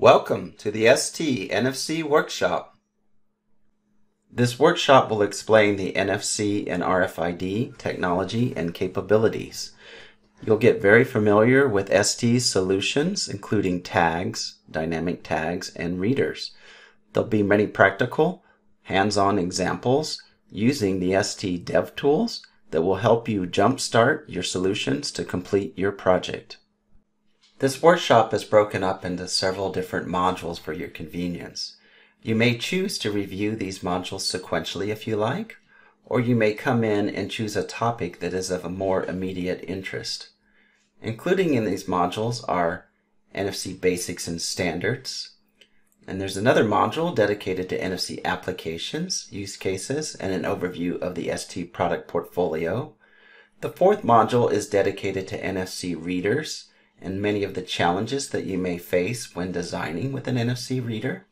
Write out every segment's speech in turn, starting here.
Welcome to the ST NFC workshop. This workshop will explain the NFC and RFID technology and capabilities. You'll get very familiar with ST's solutions, including tags, dynamic tags, and readers. There'll be many practical, hands-on examples using the ST dev tools that will help you jumpstart your solutions to complete your project. This workshop is broken up into several different modules for your convenience. You may choose to review these modules sequentially if you like, or you may come in and choose a topic that is of a more immediate interest. Including in these modules are NFC Basics and Standards, and there's another module dedicated to NFC applications, use cases, and an overview of the ST product portfolio. The fourth module is dedicated to NFC readers, and many of the challenges that you may face when designing with an NFC reader.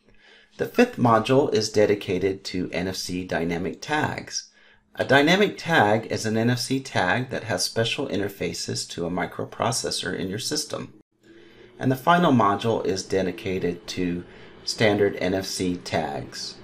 The fifth module is dedicated to NFC dynamic tags. A dynamic tag is an NFC tag that has special interfaces to a microprocessor in your system. And the final module is dedicated to standard NFC tags.